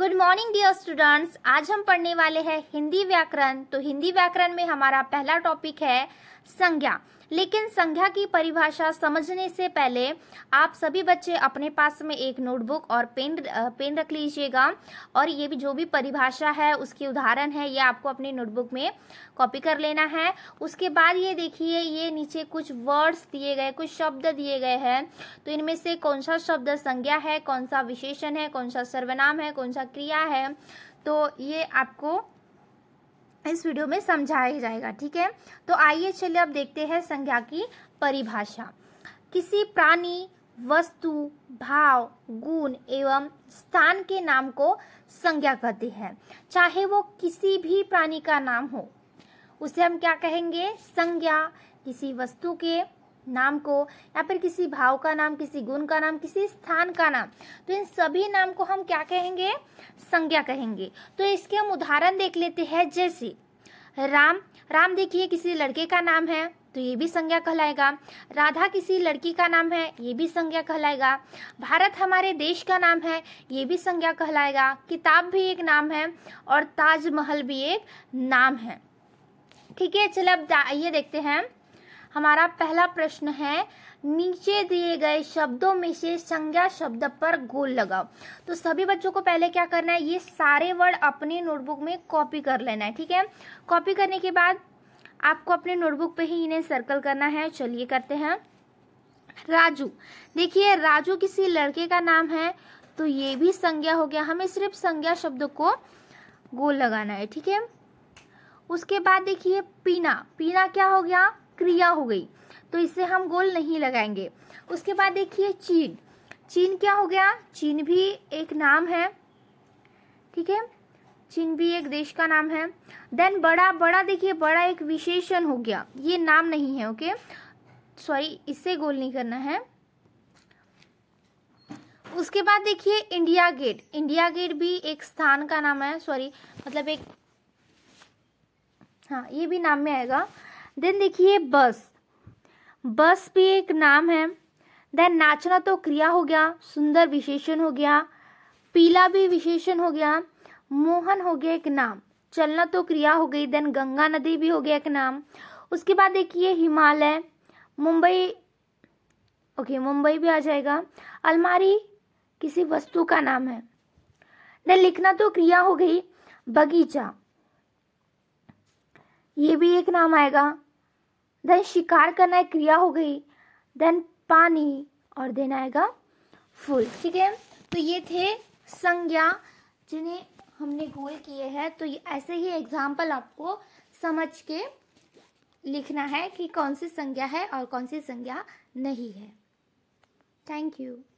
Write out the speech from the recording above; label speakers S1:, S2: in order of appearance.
S1: good morning dear students आज हम पढ़ने वाले हैं हिंदी व्याकरण तो हिंदी व्याकरण में हमारा पहला टॉपिक है संज्ञा लेकिन संज्ञा की परिभाषा समझने से पहले आप सभी बच्चे अपने पास में एक नोटबुक और पेन पेन रख लीजिएगा और ये भी जो भी परिभाषा है उसकी उदाहरण है ये आपको अपने नोटबुक में कॉपी कर लेना है उसके बाद ये देखिए ये नीचे कुछ वर्ड्स दिए गए कुछ शब्द दिए गए हैं तो इनमें से कौन सा शब्द संज्ञा है कौन सा विशेषण है कौन सा सर्वनाम है कौन सा क्रिया है तो ये आपको इस वीडियो में समझाया जाएगा ठीक है तो आइए चलिए अब देखते हैं संज्ञा की परिभाषा किसी प्राणी वस्तु भाव गुण एवं स्थान के नाम को संज्ञा कहते हैं चाहे वो किसी भी प्राणी का नाम हो उसे हम क्या कहेंगे संज्ञा किसी वस्तु के नाम को या फिर किसी भाव का नाम किसी गुण का नाम किसी स्थान का नाम तो इन सभी नाम को हम क्या कहेंगे संज्ञा कहेंगे तो इसके हम उदाहरण देख लेते हैं जैसे राम राम देखिए किसी लड़के का नाम है तो ये भी संज्ञा कहलाएगा राधा किसी लड़की का नाम है ये भी संज्ञा कहलाएगा भारत हमारे देश का नाम है ये भी संज्ञा कहलाएगा किताब भी एक नाम है और ताजमहल भी एक नाम है ठीक है चलो अब ये देखते हैं हमारा पहला प्रश्न है नीचे दिए गए शब्दों में से संज्ञा शब्द पर गोल लगाओ तो सभी बच्चों को पहले क्या करना है ये सारे वर्ड अपने नोटबुक में कॉपी कर लेना है ठीक है कॉपी करने के बाद आपको अपने नोटबुक पे ही इन्हें सर्कल करना है चलिए करते हैं राजू देखिए राजू किसी लड़के का नाम है तो ये भी संज्ञा हो गया हमें सिर्फ संज्ञा शब्द को गोल लगाना है ठीक है उसके बाद देखिए पीना पीना क्या हो गया क्रिया हो गई तो इससे हम गोल नहीं लगाएंगे उसके बाद देखिए चीन चीन क्या हो गया चीन भी एक नाम है ठीक है चीन भी एक देश का नाम है देन बड़ा बड़ा देखिए बड़ा एक विशेषण हो गया ये नाम नहीं है ओके सॉरी इससे गोल नहीं करना है उसके बाद देखिए इंडिया गेट इंडिया गेट भी एक स्थान का नाम है सॉरी मतलब एक हाँ ये भी नाम में आएगा देन देखिए बस बस भी एक नाम है देन नाचना तो क्रिया हो गया सुंदर विशेषण हो गया पीला भी विशेषण हो गया मोहन हो गया एक नाम चलना तो क्रिया हो गई देन गंगा नदी भी हो गया एक नाम उसके बाद देखिए हिमालय मुंबई ओके मुंबई भी आ जाएगा अलमारी किसी वस्तु का नाम है देन लिखना तो क्रिया हो गई बगीचा ये भी एक नाम आएगा देन शिकार करना एक क्रिया हो गई देन पानी और देन आएगा फूल ठीक है तो ये थे संज्ञा जिन्हें हमने गोल किए हैं तो ऐसे ही एग्जाम्पल आपको समझ के लिखना है कि कौन सी संज्ञा है और कौन सी संज्ञा नहीं है थैंक यू